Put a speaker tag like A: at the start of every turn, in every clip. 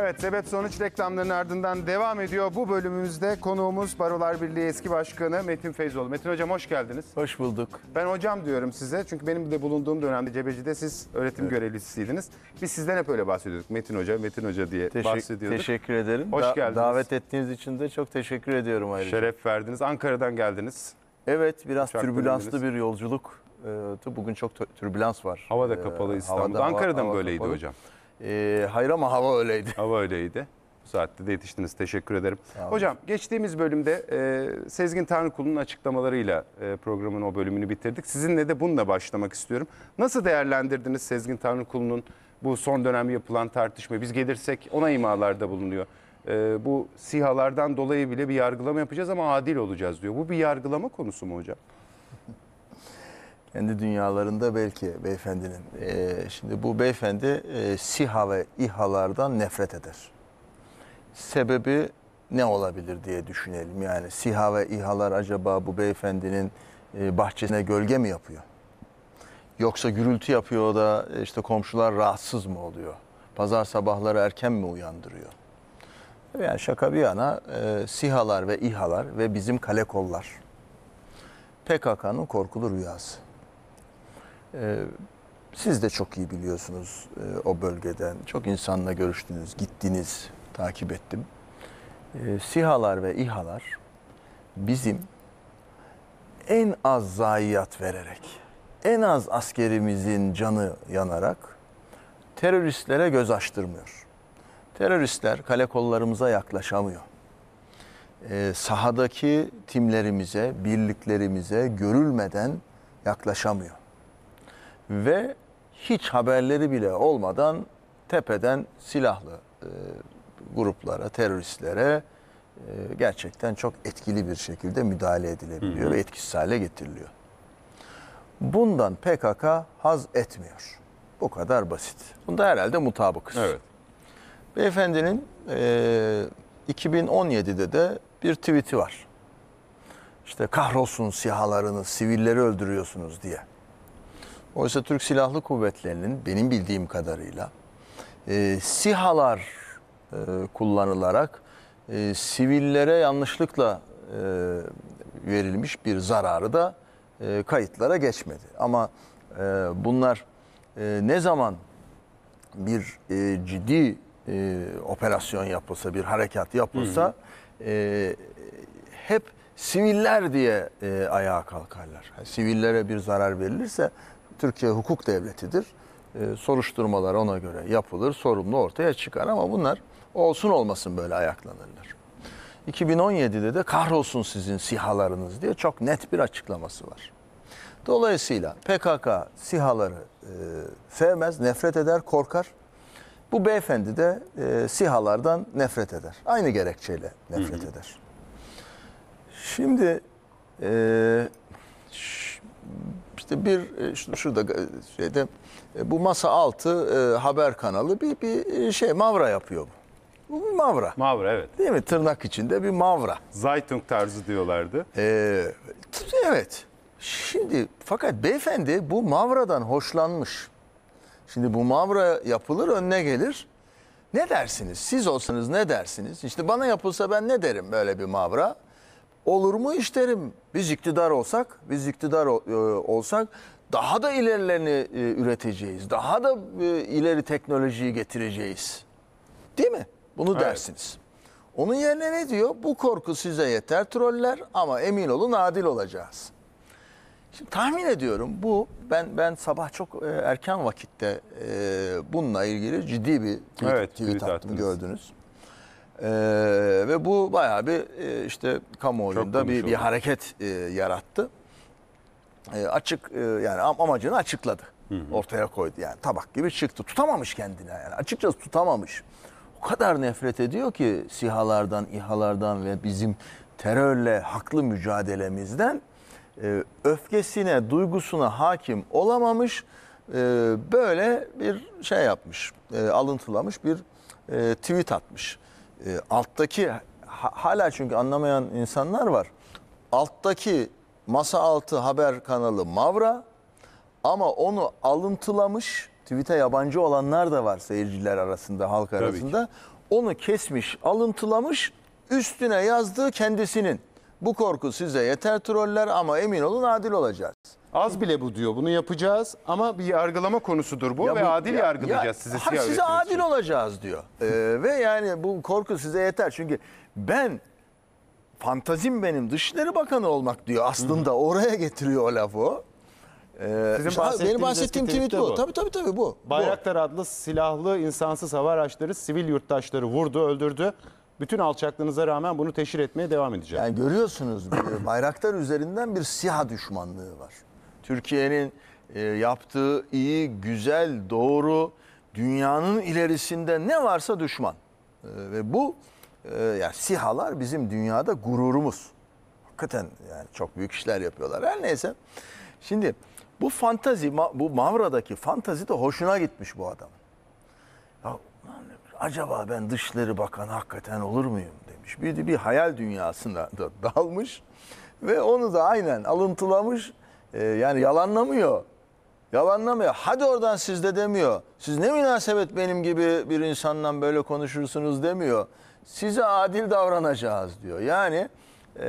A: Evet sebep sonuç reklamların ardından devam ediyor. Bu bölümümüzde konuğumuz Barolar Birliği eski başkanı Metin Feyzoğlu. Metin hocam hoş geldiniz. Hoş bulduk. Ben hocam diyorum size çünkü benim de bulunduğum dönemde Cebeci'de siz öğretim evet. görevlisiydiniz. Biz sizden hep öyle bahsediyorduk. Metin hoca, Metin hoca diye Teşek bahsediyorduk. Teşekkür ederim. Hoş da geldiniz. Davet ettiğiniz için de çok teşekkür ediyorum ayrıca. Şeref verdiniz. Ankara'dan geldiniz. Evet biraz Uçaktan türbülanslı indiniz.
B: bir yolculuk. Ee, bugün çok
A: türbülans var. Hava da ee, kapalı İstanbul'da. Havada, Ankara'da mı böyleydi kapalı. hocam? E, hayır ama hava öyleydi. Hava öyleydi. Bu saatte de yetiştiniz. Teşekkür ederim. Hocam geçtiğimiz bölümde e, Sezgin Tanrıkulu'nun açıklamalarıyla e, programın o bölümünü bitirdik. Sizinle de bununla başlamak istiyorum. Nasıl değerlendirdiniz Sezgin Tanrıkulu'nun bu son dönem yapılan tartışmayı? Biz gelirsek ona imalarda bulunuyor. E, bu sihalardan dolayı bile bir yargılama yapacağız ama adil olacağız diyor. Bu bir yargılama konusu mu hocam? kendi dünyalarında belki
B: beyefendinin. E, şimdi bu beyefendi e, SİHA ve İHA'lardan nefret eder. Sebebi ne olabilir diye düşünelim. Yani SİHA ve İHA'lar acaba bu beyefendinin e, bahçesine gölge mi yapıyor? Yoksa gürültü yapıyor da e, işte komşular rahatsız mı oluyor? Pazar sabahları erken mi uyandırıyor? Yani şaka bir yana e, SİHA'lar ve İHA'lar ve bizim kale kollar. PKK'nın korkulu rüyası. Ee, siz de çok iyi biliyorsunuz e, o bölgeden. Çok insanla görüştünüz, gittiniz, takip ettim. E, SİHA'lar ve İHA'lar bizim en az zayiat vererek, en az askerimizin canı yanarak teröristlere göz açtırmıyor. Teröristler kale kollarımıza yaklaşamıyor. E, sahadaki timlerimize, birliklerimize görülmeden yaklaşamıyor ve hiç haberleri bile olmadan tepeden silahlı e, gruplara, teröristlere e, gerçekten çok etkili bir şekilde müdahale edilebiliyor ve etkisiz hale getiriliyor. Bundan PKK haz etmiyor. Bu kadar basit. Bunda herhalde mutabıkız. Evet. Beyefendinin e, 2017'de de bir tweet'i var. İşte kahrolsun sihalarını, sivilleri öldürüyorsunuz diye. Oysa Türk Silahlı Kuvvetleri'nin benim bildiğim kadarıyla e, SİHA'lar e, kullanılarak e, sivillere yanlışlıkla e, verilmiş bir zararı da e, kayıtlara geçmedi. Ama e, bunlar e, ne zaman bir e, ciddi e, operasyon yapılsa, bir harekat yapılsa E, hep siviller diye e, ayağa kalkarlar. sivillere bir zarar verilirse Türkiye hukuk devletidir. Ee, soruşturmalar ona göre yapılır, sorumlu ortaya çıkar ama bunlar olsun olmasın böyle ayaklanırlar. 2017'de de kahrolsun sizin sihalarınız diye çok net bir açıklaması var. Dolayısıyla PKK sihaları e, sevmez, nefret eder, korkar. Bu beyefendi de e, sihalardan nefret eder. Aynı gerekçeyle nefret hı hı. eder. Şimdi e, işte bir e, şurada e, şeyde e, bu masa altı haber kanalı bir bir şey mavra yapıyor bu. Bu bir mavra. Mavra evet. Değil mi? Tırnak içinde bir mavra. Zeitung tarzı diyorlardı. Ee, evet. Şimdi fakat beyefendi bu mavradan hoşlanmış. Şimdi bu mavra yapılır önüne gelir. Ne dersiniz? Siz olsanız ne dersiniz? İşte bana yapılsa ben ne derim böyle bir mavra? Olur mu işlerim? Biz iktidar olsak, biz iktidar e, olsak daha da ilerlerini e, üreteceğiz. Daha da e, ileri teknolojiyi getireceğiz. Değil mi? Bunu evet. dersiniz. Onun yerine ne diyor? Bu korku size yeter troller ama emin olun adil olacağız. Şimdi tahmin ediyorum bu ben ben sabah çok erken vakitte e, bununla ilgili ciddi bir tweet, evet, tweet, tweet attım attınız. gördünüz. Ee, ve bu bayağı bir e, işte kamuoyunda bir, bir hareket e, yarattı. E, açık e, yani amacını açıkladı. Hı hı. Ortaya koydu yani tabak gibi çıktı. Tutamamış kendine yani açıkçası tutamamış. O kadar nefret ediyor ki sihalardan, ihalardan ve bizim terörle haklı mücadelemizden e, öfkesine, duygusuna hakim olamamış. E, böyle bir şey yapmış, e, alıntılamış bir e, tweet atmış. E, alttaki hala çünkü anlamayan insanlar var. Alttaki masa altı haber kanalı Mavra ama onu alıntılamış tweet'e yabancı olanlar da var seyirciler arasında, halk arasında. Onu kesmiş, alıntılamış, üstüne yazdığı kendisinin. Bu korku size yeter troller ama emin olun adil olacağız.
A: Az bile bu diyor. Bunu yapacağız ama bir yargılama konusudur bu Ya ve bu- adil ya- yargılayacağız ya- sizi. Hayır, size adil için. olacağız diyor. Ee, ve
B: yani bu korku size yeter. Çünkü ben fantazim benim Dışişleri
A: Bakanı olmak diyor aslında. Oraya getiriyor o lafı o. Ee, Sizin bahsettiğiniz benim bahsettiğim eski tweet tweet de bu. bu. Tabii
B: tabii tabii bu. Bu. Bayraktar
A: adlı silahlı insansız hava araçları sivil yurttaşları vurdu, öldürdü. Bütün alçaklığınıza rağmen bunu teşhir etmeye devam edeceğiz. Yani görüyorsunuz
B: bayraktar üzerinden bir siyah düşmanlığı var. Türkiye'nin e, yaptığı iyi, güzel, doğru, dünyanın ilerisinde ne varsa düşman. E, ve bu e, yani sihalar bizim dünyada gururumuz. Hakikaten yani çok büyük işler yapıyorlar. Her neyse. Şimdi bu fantazi, bu Mavra'daki fantazi de hoşuna gitmiş bu adam. Ya, acaba ben dışları bakan hakikaten olur muyum demiş. Bir, bir hayal dünyasına da dalmış ve onu da aynen alıntılamış. Ee, yani yalanlamıyor. Yalanlamıyor. Hadi oradan siz de demiyor. Siz ne münasebet benim gibi bir insanla böyle konuşursunuz demiyor. Size adil davranacağız diyor. Yani e,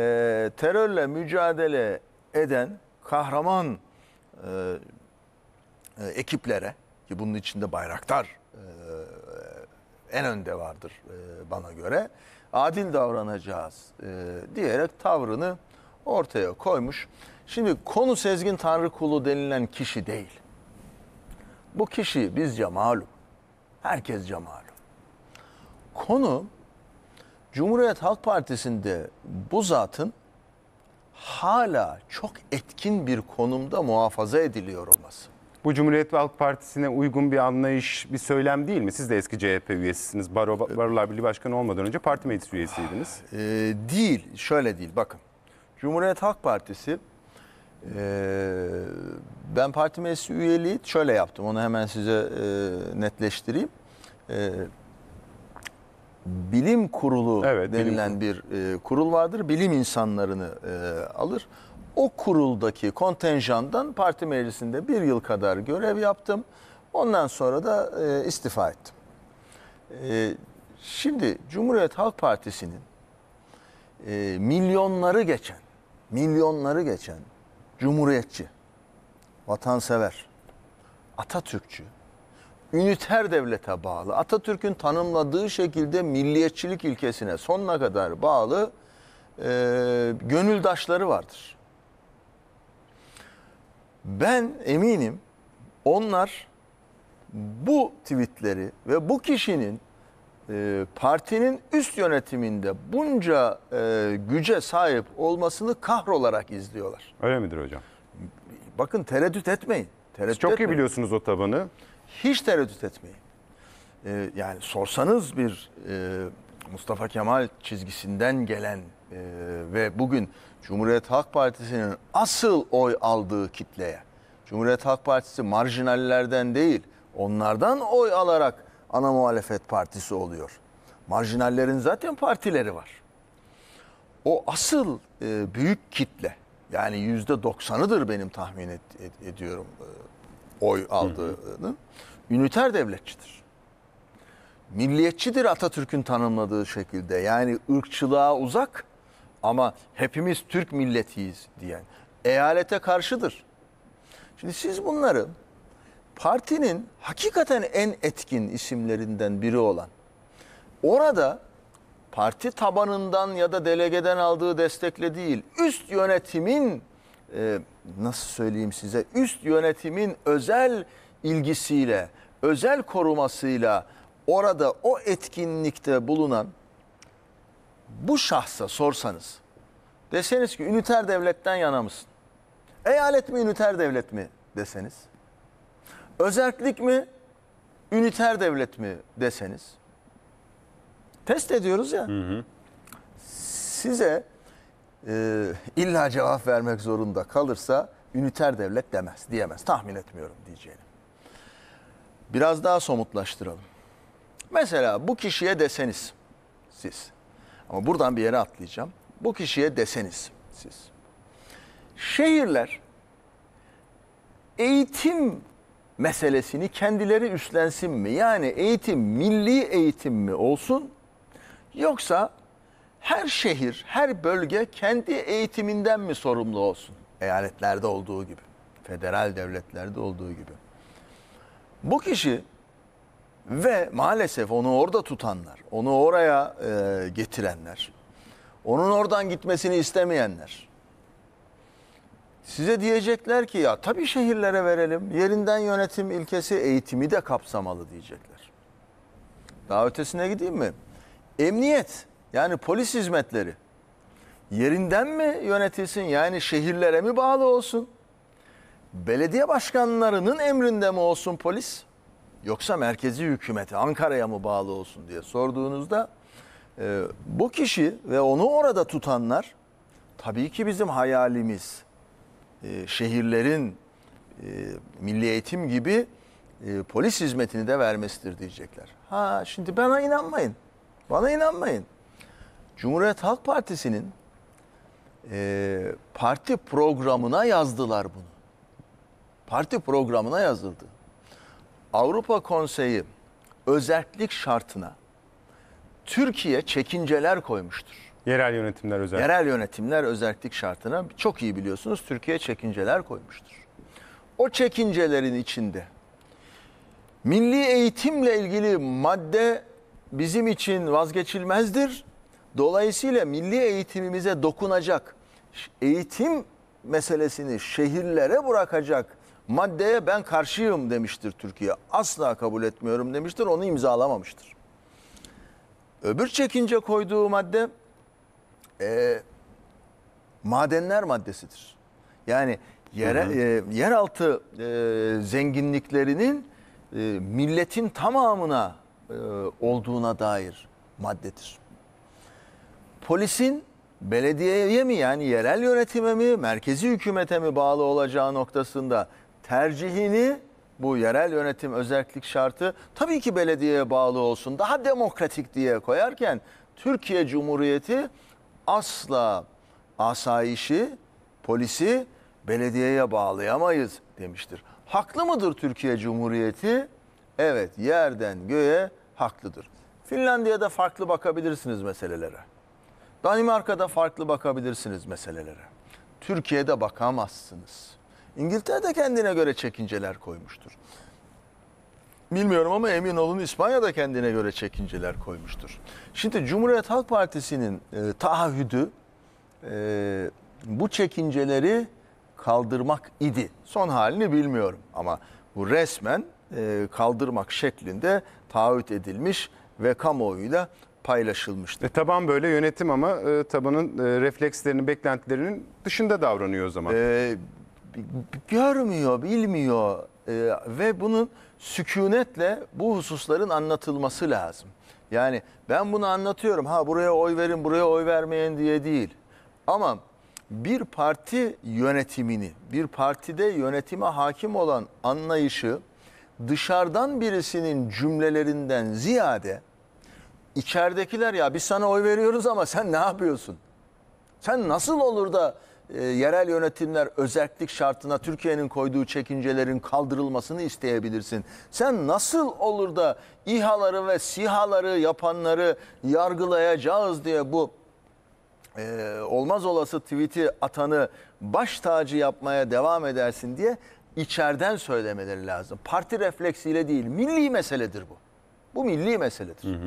B: terörle mücadele eden kahraman e, e, ekiplere ki bunun içinde Bayraktar e, en önde vardır e, bana göre adil davranacağız e, diyerek tavrını ortaya koymuş. Şimdi konu Sezgin Tanrı kulu denilen kişi değil. Bu kişi bizce malum. Herkesce malum. Konu Cumhuriyet Halk Partisi'nde bu zatın
A: hala çok etkin bir konumda muhafaza ediliyor olması. Bu Cumhuriyet Halk Partisi'ne uygun bir anlayış, bir söylem değil mi? Siz de eski CHP üyesisiniz. Baro, Barolar Birliği Başkanı olmadan önce parti meclis üyesiydiniz. Ee, değil, şöyle değil. Bakın Cumhuriyet Halk Partisi ee, ben parti meclisi üyeliği
B: şöyle yaptım. Onu hemen size e, netleştireyim. E, bilim kurulu evet, denilen bilim. bir e, kurul vardır. Bilim insanlarını e, alır. O kuruldaki kontenjandan parti meclisinde bir yıl kadar görev yaptım. Ondan sonra da e, istifa ettim. E, şimdi Cumhuriyet Halk Partisi'nin e, milyonları geçen milyonları geçen cumhuriyetçi, vatansever, Atatürkçü, üniter devlete bağlı, Atatürk'ün tanımladığı şekilde milliyetçilik ilkesine sonuna kadar bağlı e, gönüldaşları vardır. Ben eminim onlar bu tweetleri ve bu kişinin e, partinin üst yönetiminde bunca e, güce sahip olmasını kahrolarak izliyorlar. Öyle midir hocam? Bakın tereddüt etmeyin. Tereddüt Siz çok etmeyin. iyi biliyorsunuz o tabanı. Hiç tereddüt etmeyin. E, yani sorsanız bir e, Mustafa Kemal çizgisinden gelen e, ve bugün Cumhuriyet Halk Partisi'nin asıl oy aldığı kitleye, Cumhuriyet Halk Partisi marjinallerden değil, onlardan oy alarak ana muhalefet partisi oluyor. Marjinallerin zaten partileri var. O asıl e, büyük kitle yani yüzde doksanıdır benim tahmin et, et, ediyorum e, oy aldığını. Üniter devletçidir. Milliyetçidir Atatürk'ün tanımladığı şekilde. Yani ırkçılığa uzak ama hepimiz Türk milletiyiz diyen. Eyalete karşıdır. Şimdi siz bunları partinin hakikaten en etkin isimlerinden biri olan orada parti tabanından ya da delegeden aldığı destekle değil üst yönetimin e, nasıl söyleyeyim size üst yönetimin özel ilgisiyle özel korumasıyla orada o etkinlikte bulunan bu şahsa sorsanız deseniz ki üniter devletten yana mısın? Eyalet mi üniter devlet mi deseniz Özerklik mi, üniter devlet mi deseniz? Test ediyoruz ya. Hı hı. Size e, illa cevap vermek zorunda kalırsa üniter devlet demez, diyemez. Tahmin etmiyorum diyeceğini. Biraz daha somutlaştıralım. Mesela bu kişiye deseniz siz. Ama buradan bir yere atlayacağım. Bu kişiye deseniz siz. Şehirler eğitim meselesini kendileri üstlensin mi? Yani eğitim milli eğitim mi olsun yoksa her şehir, her bölge kendi eğitiminden mi sorumlu olsun? Eyaletlerde olduğu gibi, federal devletlerde olduğu gibi. Bu kişi ve maalesef onu orada tutanlar, onu oraya e, getirenler, onun oradan gitmesini istemeyenler, Size diyecekler ki ya tabii şehirlere verelim. Yerinden yönetim ilkesi eğitimi de kapsamalı diyecekler. Daha ötesine gideyim mi? Emniyet yani polis hizmetleri yerinden mi yönetilsin yani şehirlere mi bağlı olsun? Belediye başkanlarının emrinde mi olsun polis? Yoksa merkezi hükümete Ankara'ya mı bağlı olsun diye sorduğunuzda e, bu kişi ve onu orada tutanlar tabii ki bizim hayalimiz, e, şehirlerin e, milli eğitim gibi e, polis hizmetini de vermesidir diyecekler. Ha şimdi bana inanmayın. Bana inanmayın. Cumhuriyet Halk Partisi'nin e, parti programına yazdılar bunu. Parti programına yazıldı. Avrupa Konseyi özellik şartına Türkiye çekinceler koymuştur. Yerel yönetimler özellik. Yerel yönetimler özellik şartına çok iyi biliyorsunuz Türkiye çekinceler koymuştur. O çekincelerin içinde milli eğitimle ilgili madde bizim için vazgeçilmezdir. Dolayısıyla milli eğitimimize dokunacak, eğitim meselesini şehirlere bırakacak maddeye ben karşıyım demiştir Türkiye. Asla kabul etmiyorum demiştir, onu imzalamamıştır. Öbür çekince koyduğu madde e, madenler maddesidir. Yani yere, hı hı. E, yeraltı e, zenginliklerinin e, milletin tamamına e, olduğuna dair maddedir. Polisin belediyeye mi yani yerel yönetime mi merkezi hükümete mi bağlı olacağı noktasında tercihini bu yerel yönetim özellik şartı tabii ki belediyeye bağlı olsun daha demokratik diye koyarken Türkiye Cumhuriyeti asla asayişi, polisi belediyeye bağlayamayız demiştir. Haklı mıdır Türkiye Cumhuriyeti? Evet, yerden göğe haklıdır. Finlandiya'da farklı bakabilirsiniz meselelere. Danimarka'da farklı bakabilirsiniz meselelere. Türkiye'de bakamazsınız. İngiltere de kendine göre çekinceler koymuştur. Bilmiyorum ama emin olun İspanya'da kendine göre çekinceler koymuştur. Şimdi Cumhuriyet Halk Partisi'nin e, taahhüdü e, bu çekinceleri kaldırmak idi. Son halini bilmiyorum ama bu resmen e, kaldırmak şeklinde taahhüt edilmiş ve kamuoyuyla paylaşılmıştı.
A: E, taban böyle yönetim ama e, tabanın e, reflekslerinin, beklentilerinin dışında davranıyor o zaman. E, görmüyor, bilmiyor. Ee, ve
B: bunun sükunetle bu hususların anlatılması lazım. Yani ben bunu anlatıyorum. Ha buraya oy verin, buraya oy vermeyin diye değil. Ama bir parti yönetimini, bir partide yönetime hakim olan anlayışı dışarıdan birisinin cümlelerinden ziyade içeridekiler ya biz sana oy veriyoruz ama sen ne yapıyorsun? Sen nasıl olur da e, yerel yönetimler özellik şartına Türkiye'nin koyduğu çekincelerin kaldırılmasını isteyebilirsin. Sen nasıl olur da İHA'ları ve SİHA'ları yapanları yargılayacağız diye bu e, olmaz olası tweet'i atanı baş tacı yapmaya devam edersin diye içeriden söylemeleri lazım. Parti refleksiyle değil milli meseledir bu. Bu milli meseledir. Hı hı.